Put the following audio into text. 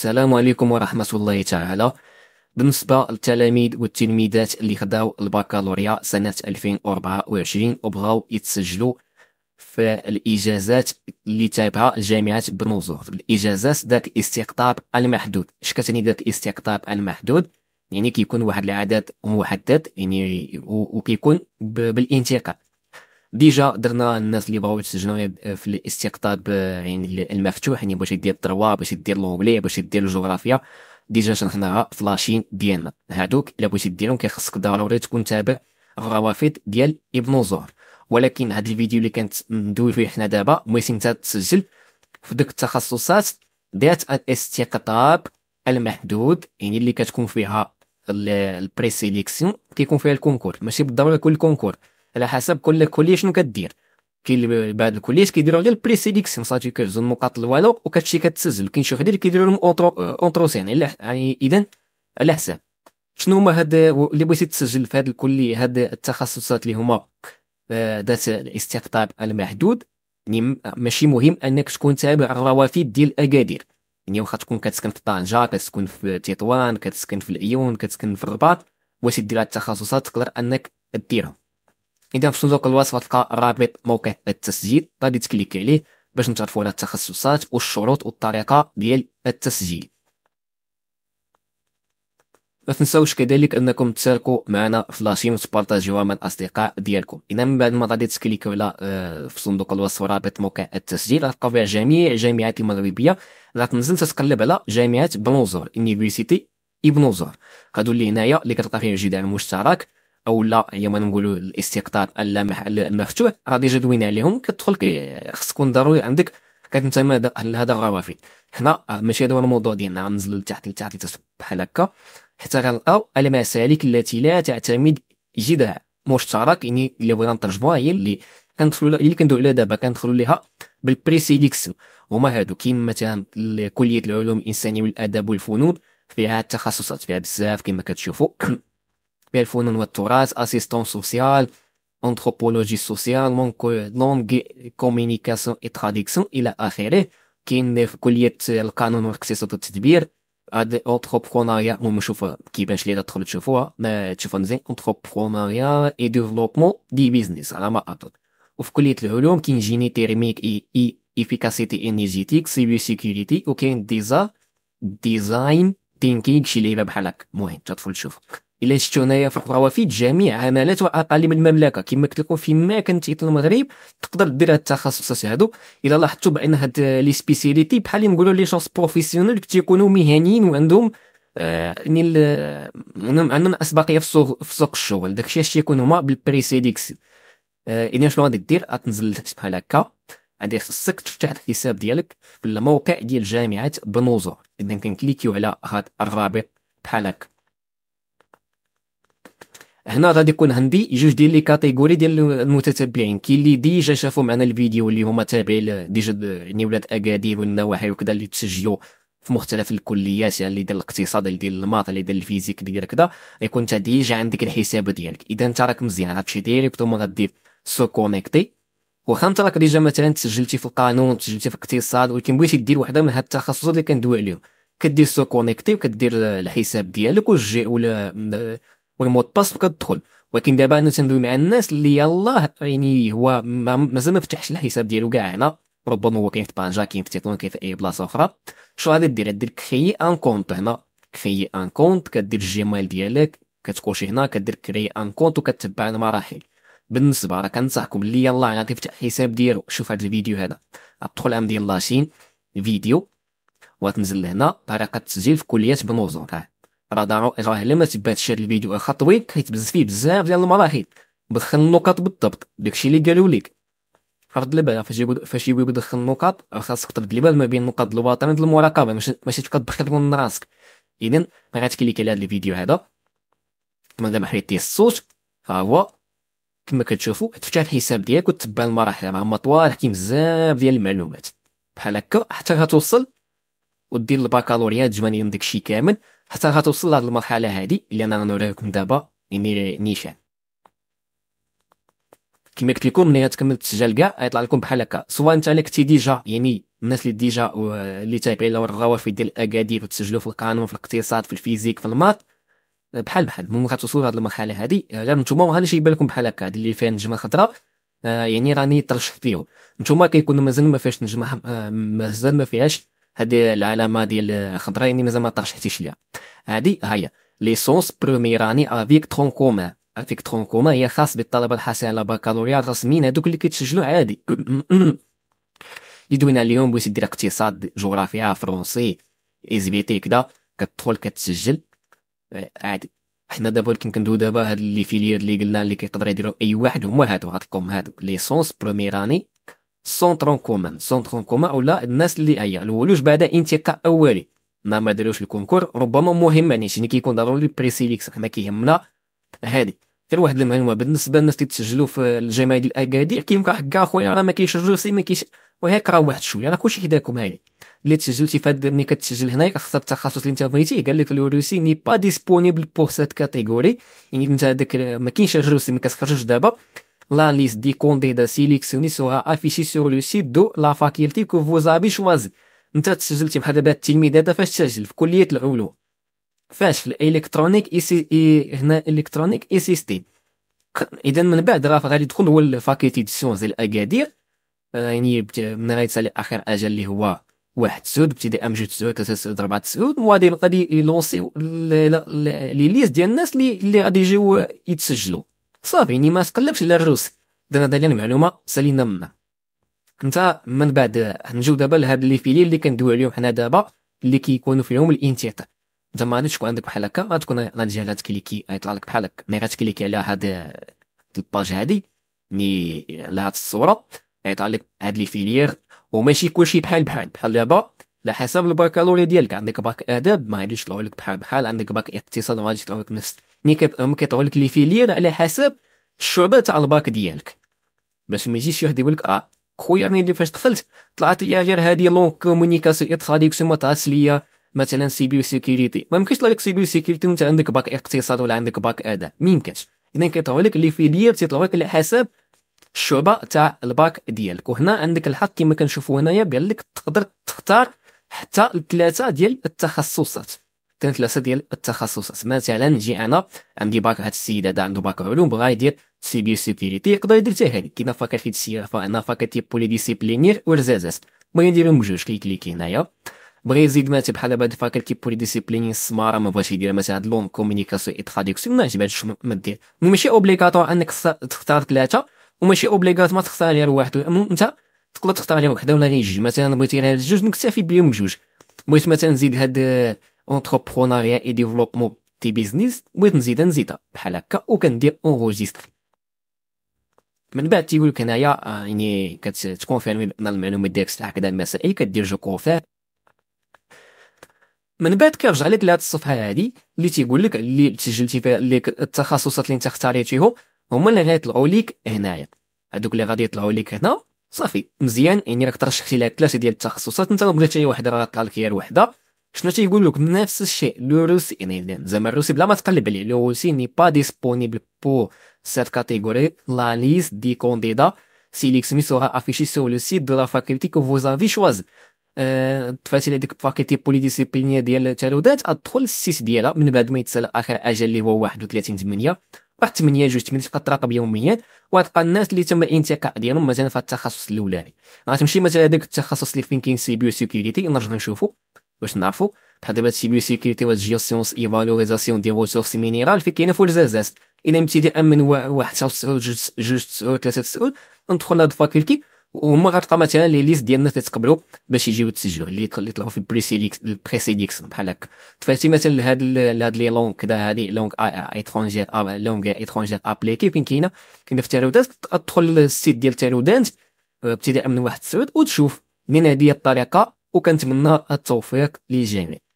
السلام عليكم ورحمة الله تعالى بالنسبة للتلاميذ والتلميذات اللي خداو البكالوريا سنة 2024 وبغاو يتسجلوا في الإجازات اللي تابعة لجامعة بنوزور الإجازات ذاك الاستقطاب المحدود اش كتعني ذاك الاستقطاب المحدود يعني كيكون واحد العدد محدد يعني وكيكون بالانتقال ديجا درنا الناس اللي بغاو يتسجنوا في الاستقطاب يعني المفتوح يعني باش يدير الدروا باش يدير لونجلي باش يدير الجغرافيا ديجا شرحناها في لاشين ديالنا هادوك الا بغيتي ديرهم كيخصك ضروري تكون تابع الروافد ديال ابن زهر ولكن هاد الفيديو اللي كانت ندوي فيه حنا دابا بغيتي انت تسجل في دوك التخصصات ذات الاستقطاب المحدود يعني اللي كتكون فيها البريسيليكسيون كيكون فيها الكونكور ماشي بالضروره كل الكونكور على حسب كل كليه شنو كدير كاين بعض الكليات كيديروا غير البري سيليكسيون صافي كيهزو النقاط الوالو وكتمشي كتسجل كاين شي وحدين كيديروا لهم اونتروسين أه، يعني اذا على حساب شنو هما هاد اللي بغيتي تسجل في هاد الكليه هاد التخصصات اللي هما آه، ذات الاستقطاب المحدود يعني ماشي مهم انك تكون تابع الروافد ديال اكادير يعني واخا تكون كتسكن في طنجه كتسكن في تطوان كتسكن في العيون كتسكن في الرباط واش دير هاد التخصصات تقدر انك ديرهم اذا في صندوق الوصف غتلقى رابط موقع التسجيل غادي تكليك عليه باش نتعرفوا على التخصصات والشروط والطريقه ديال التسجيل ما تنساوش كذلك انكم تشاركوا معنا في لاشين وتبارطاجيوها مع الاصدقاء ديالكم اذا من بعد ما غادي تكليكوا على آه، في صندوق الوصف رابط موقع التسجيل غتلقاو فيها جميع الجامعات المغربيه غتنزل تتقلب على جامعه بنوزور انيفيسيتي ابنوزور هادو اللي هنايا اللي كتلقى فيهم الجدع المشترك او لا يوم نقولوا الاستقطاب اللامح المفتوح راه ديجا دوينا عليهم كتدخل خص تكون ضروري عندك كتنتمى لهذا الروافد حنا آه، ماشي هذا هو الموضوع ديالنا غنزلوا لتحت لتحت بحال هكا حتى غنلقاو المسالك التي لا تعتمد جذع مشترك يعني اللي بغينا نترجموها هي اللي كندخلوا اللي كندوي عليها دابا كندخلوا ليها بالبريسيديكس هما هادو كاين مثلا كليه العلوم الانسانيه والادب والفنون فيها التخصصات فيها بزاف كما كتشوفوا بالفنون والتراث اسيستون سوسيال انثروبولوجي سوسيال لونغ كومينيكاسيون اي تراديكسيون الى اخره كاين في كليه القانون والاقتصاد والتدبير هاد اونتربرونيا المهم نشوف كيفاش اللي تدخل تشوفوها ما تشوفها مزيان اونتربرونيا اي ديفلوبمون دي بيزنس على ما اعتقد وفي كليه العلوم كاين جيني تيرميك اي اي افيكاسيتي انرجيتيك سيبي سيكوريتي وكاين ديزا ديزاين تينكينغ شي لعيبه بحال هكا المهم تدخل تشوف الا شفتونا في الروافد جميع عمالات واقاليم المملكه كما قلت لكم في ما كان المغرب تقدر دير هاد التخصصات هادو الا لاحظتوا بان هاد لي سبيسياليتي بحال اللي نقولوا لي شونس بروفيسيونيل كيكونوا مهنيين وعندهم آه، يعني آه عندهم اسبقيه في سوق في سوق الشغل داكشي اش تيكون هما بالبريسيديكسي آه اذا شنو غادي دير غتنزل بحال هكا غادي خصك تفتح الحساب ديالك في الموقع ديال جامعه بنوزور اذا كنكليكيو على هاد الرابط بحال هكا هنا غادي يكون عندي جوج ديال لي كاتيجوري ديال المتتبعين كاين اللي ديجا شافوا معنا الفيديو اللي هما تابعين ديجا يعني ولاد اكادير والنواحي وكذا اللي تسجلوا في مختلف الكليات يعني اللي ديال الاقتصاد اللي ديال الماط اللي ديال الفيزيك ديال كذا يكون انت ديجا عندك الحساب ديالك اذا انت راك مزيان هادشي ثم غادي سو كونيكتي واخا انت راك ديجا مثلا تسجلتي في القانون تسجلتي في الاقتصاد ولكن بغيتي دير وحده من هاد التخصصات اللي كندوي عليهم كدير سو كونيكتي وكدير الحساب ديالك وجي ولا والمود باس كتدخل ولكن دابا انا تندوي مع الناس اللي يلاه يعني هو مازال ما فتحش الحساب ديالو كاع هنا ربما هو كاين في طنجه كاين في تيتون كاين في اي بلاصه اخرى شنو غادي دير دير كخيي ان كونت هنا كخيي ان كونت كدير الجيميل ديالك كتكوشي هنا كدير كري ان كونت وكتبع المراحل بالنسبه راه كنصحكم اللي يلاه غادي يفتح الحساب ديالو شوف هاد الفيديو هذا ادخل عندي لاشين فيديو وغتنزل لهنا طريقه التسجيل في كليه بنوزون راه راه الا ما تبعتش هذا الفيديو خطوي كيتبز فيه بزاف ديال المراحل بدخل النقط بالضبط داكشي اللي قالوا لك لي البال فاش يقول فاش يبغي يدخل النقاط راه خاصك ترد بال ما بين النقط الوطن ديال المراقبه ماشي ماشي تبقى تبخل من راسك اذا غير كليك على هذا الفيديو هذا كما دابا حيدتي الصوت فهو هو كما كتشوفوا تفتح الحساب ديالك وتتبع المراحل راه مطوال حكي بزاف ديال المعلومات بحال هكا حتى غتوصل ودير الباكالوريا تجمعني داكشي كامل حتى غتوصل لهاد المرحله هادي اللي انا غنوريكم دابا يعني نيشان كيما قلت لكم ملي غتكمل التسجيل كاع غيطلع لكم بحال هكا سواء انت لكتي ديجا يعني الناس اللي ديجا اللي تابعين لو الروافد ديال الاكاديف وتسجلوا في القانون في الاقتصاد في الفيزيك في الماط بحال بحال المهم غتوصلوا لهاد المرحله هادي غير نتوما وهذا الشيء يبان لكم بحال هكا هاد اللي فيها نجمه خضراء آه، يعني راني ترشحت ليهم نتوما كيكونوا مازال ما فيهاش نجمه آه، مازال ما فيهاش هادي العلامه ديال خضراء يعني مازال ما طرشتيش ليها ها هي ليسونس بروميراني افيك ترون كومان افيك ترون كومان هي خاص بالطلبه الحاصلين على البكالوريا الرسميين هادوك اللي كيتسجلوا عادي يدوينا اليوم بغيتي دير اقتصاد جغرافيا فرونسي تي كدا كتدخل كتسجل عادي حنا دابا ولكن كندو دابا هاد لي فيليير اللي قلنا اللي كيقدر يديرو اي واحد هما هادو هاد ليسونس بروميراني سونتر اون كومان اون كومان ولا الناس اللي هي الولوج بعد انتقاء اولي ما ما داروش الكونكور ربما مهم يعني شنو كيكون ضروري بريسيليكس حنا كيهمنا هادي غير واحد المعلومه بالنسبه للناس اللي تسجلوا في الجمعيه ديال اكادير كيما كاع خويا راه ما سي ما كيش وهيك راه واحد شويه راه كلشي حداكم هاي اللي تسجلتي في هاد ملي كتسجل هنايا خاصك التخصص اللي انت بغيتي قال لك الروسي ني با ديسبونيبل بور سات كاتيغوري يعني انت هذاك ما كاينش الروسي ما كتخرجش دابا La liste condés de sélection sera affichée sur le site de la faculté que vous avez choisi. انت تسجلتي بحال دابا التلميذ هذا فاش تسجل في كليه العلوم فاش في الالكترونيك اي سي اي هنا الكترونيك اي سيستيم اذا من بعد راه غادي يدخل هو الفاكيتي دي سيونس ديال اكادير يعني من غادي غيتسالي اخر اجل اللي هو واحد سود ابتداء من جوج سود ثلاثة سود أربعة سود وغادي غادي يلونسيو لي ليست ديال الناس اللي اللي غادي يجيو يتسجلوا صافي يعني ما تقلبش على الروس درنا هذه المعلومه سالينا منها انت من بعد نجيو دابا لهاد لي فيلي اللي كندوي عليهم حنا دابا اللي كيكونوا فيهم الانتيتا انت ما غاديش تكون عندك بحال هكا غتكون غادي هاد تكليكي غيطلع لك بحال هكا مي غاتكليكي على هاد الباج هادي مي على هاد الصوره غيطلع لك هاد لي فيليير وماشي كلشي بحال بحال بحال دابا على حسب الباكالوريا ديالك عندك باك اداب ما غاديش يطلعوا لك بحال بحال عندك باك اقتصاد ما غاديش يطلعوا لك نفس ملي كيطغوا لك لي فيلير على حسب الشعبه تاع الباك ديالك باش ما يجيش واحد يقول لك اه خويا راني اللي فاش دخلت طلعت لي غير هادي لون كومونيكاسيون اتصالي كما طاس ليا مثلا سيبيو سيكيوريتي ما يمكنش طلع لك سيبيو سيكيوريتي وانت عندك باك اقتصاد ولا عندك باك اداء ما يمكنش اذا كيطلعوا لك لي فيلير تيطلعوا لك على حسب الشعبه تاع الباك ديالك وهنا عندك الحق كما كنشوفوا هنايا بان لك تقدر تختار حتى الثلاثه ديال التخصصات ثلاثه ديال التخصصات مثلا نجي انا عندي باك هاد السيد هذا عنده باك علوم بغا يدير سيبي سيكيوريتي يقدر يدير حتى هادي كاينه فاكهه في فانا انا فاكهه بولي ديسيبلينير ورزازات بغا يديرهم بجوج كيكليكي هنايا بغى يزيد مثلا بحال هاد الفاكولتي بولي ديسيبلينير السماره ما بغاش يدير مثلا هاد لون كومينيكاسيون اي تراديكسيون ما عجبهاش ما دير ماشي اوبليغاتوار انك تختار ثلاثه وماشي اوبليغات ما تختار غير واحد انت تقدر تختار غير وحده ولا غير جوج مثلا بغيتي غير جوج نكتفي بهم بجوج بغيت مثلا نزيد هاد اونتربرونيا اي ديفلوبمون تي بيزنيس بغيت نزيد نزيدها بحال هكا وكندير اونغوجيستر من بعد تيقولك هنايا يعني كتكونفيرمي بان المعلومات ديالك صح هكذا المسائي كدير جو كونفير من بعد كيرجع لك لهاد الصفحه هادي اللي تيقول لك اللي سجلتي فيها اللي التخصصات اللي انت اختاريتيهم هما اللي غيطلعوا لك هنايا هادوك اللي غادي يطلعوا لك هنا صافي مزيان يعني راك ترشحتي لها ثلاثه ديال التخصصات انت ما بغيتش اي وحده راه طلع لك هي الوحده شنو تيقول لك نفس الشيء لو روسي يعني زعما الروسي بلا ما تقلب عليه لو روسي ني با ديسپونيبل بو سيت كاتيجوري لا ليست دي كونديدا سيليكسيوني سورا افيشي سو لو سيت دو لا فاكولتي كو فوز افي شواز تفاصيل ديك باكيتي بوليديسيبلينيا ديال التالودات ادخل للسيت ديالها من بعد ما يتسال اخر اجل اللي هو 31 8 واحد 8 جوج 8 تبقى تراقب يوميا وغتلقى الناس اللي تم الانتقاء ديالهم مثلا في التخصص الاولاني غتمشي مثلا هذاك التخصص اللي فين كاين سيبيو سيكيوريتي نرجعو نشوفو باش نعرفوا بحال دابا هادشي بيو سيكوريتي وهاد اي ايفالوريزاسيون دي ريسورس مينيرال فين كاينه في الزازاست الى ابتداء من واحد حتى جوج جوج تسعود ثلاثه تسعود ندخل لهاد الفاكولتي وهما غتلقى مثلا لي ليست ديال الناس اللي تقبلوا باش يجيو تسجلوا اللي طلعوا في البري البريسيليكس بحال هكا تفاتي مثلا لهاد لهاد لي لونغ كدا هادي لونغ ايترونجير لونغ ايترونجير ابليكي فين كاينه كاينه في تارودانت تدخل للسيت ديال تارودانت ابتداء من واحد تسعود وتشوف من هذه الطريقه وكنتمنى التوفيق للجميع